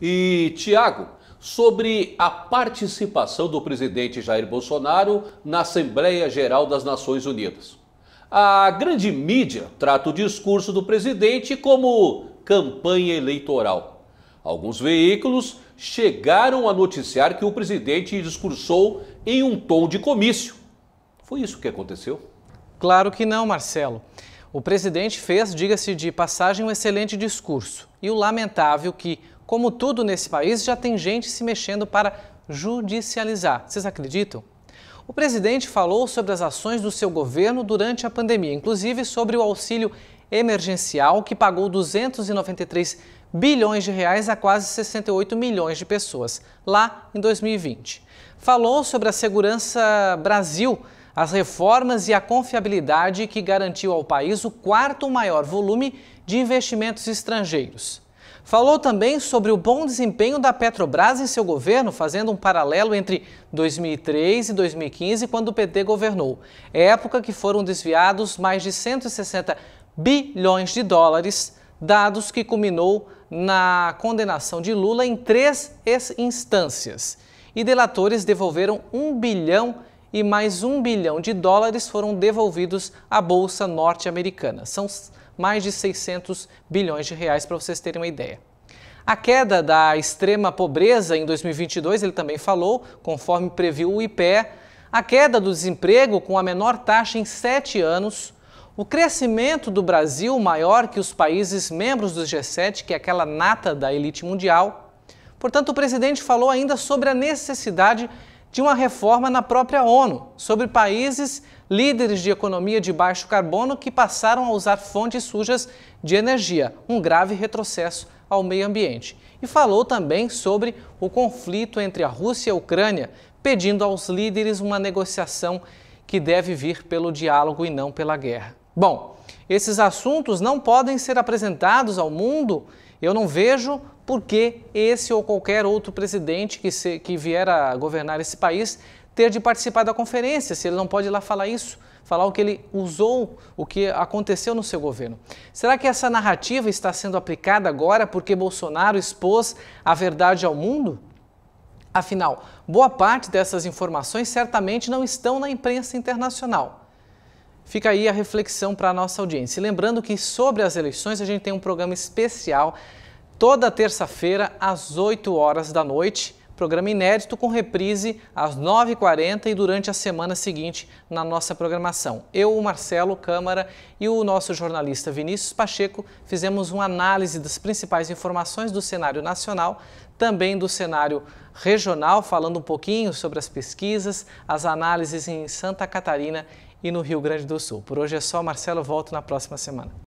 E, Tiago, sobre a participação do presidente Jair Bolsonaro na Assembleia Geral das Nações Unidas. A grande mídia trata o discurso do presidente como campanha eleitoral. Alguns veículos chegaram a noticiar que o presidente discursou em um tom de comício. Foi isso que aconteceu? Claro que não, Marcelo. O presidente fez, diga-se de passagem, um excelente discurso. E o lamentável que como tudo nesse país, já tem gente se mexendo para judicializar. Vocês acreditam? O presidente falou sobre as ações do seu governo durante a pandemia, inclusive sobre o auxílio emergencial que pagou 293 bilhões de reais a quase 68 milhões de pessoas lá em 2020. Falou sobre a segurança Brasil, as reformas e a confiabilidade que garantiu ao país o quarto maior volume de investimentos estrangeiros. Falou também sobre o bom desempenho da Petrobras em seu governo, fazendo um paralelo entre 2003 e 2015, quando o PT governou, época que foram desviados mais de 160 bilhões de dólares, dados que culminou na condenação de Lula em três instâncias. E delatores devolveram um bilhão e mais um bilhão de dólares foram devolvidos à Bolsa Norte-Americana. São mais de 600 bilhões de reais, para vocês terem uma ideia. A queda da extrema pobreza em 2022, ele também falou, conforme previu o IPE, a queda do desemprego com a menor taxa em sete anos, o crescimento do Brasil maior que os países membros do G7, que é aquela nata da elite mundial. Portanto, o presidente falou ainda sobre a necessidade de uma reforma na própria ONU, sobre países líderes de economia de baixo carbono que passaram a usar fontes sujas de energia, um grave retrocesso ao meio ambiente. E falou também sobre o conflito entre a Rússia e a Ucrânia, pedindo aos líderes uma negociação que deve vir pelo diálogo e não pela guerra. Bom, esses assuntos não podem ser apresentados ao mundo. Eu não vejo por que esse ou qualquer outro presidente que, se, que vier a governar esse país ter de participar da conferência, se ele não pode ir lá falar isso, falar o que ele usou, o que aconteceu no seu governo. Será que essa narrativa está sendo aplicada agora porque Bolsonaro expôs a verdade ao mundo? Afinal, boa parte dessas informações certamente não estão na imprensa internacional. Fica aí a reflexão para a nossa audiência. lembrando que sobre as eleições a gente tem um programa especial toda terça-feira às 8 horas da noite Programa inédito com reprise às 9h40 e durante a semana seguinte na nossa programação. Eu, o Marcelo Câmara e o nosso jornalista Vinícius Pacheco fizemos uma análise das principais informações do cenário nacional, também do cenário regional, falando um pouquinho sobre as pesquisas, as análises em Santa Catarina e no Rio Grande do Sul. Por hoje é só, Marcelo, volto na próxima semana.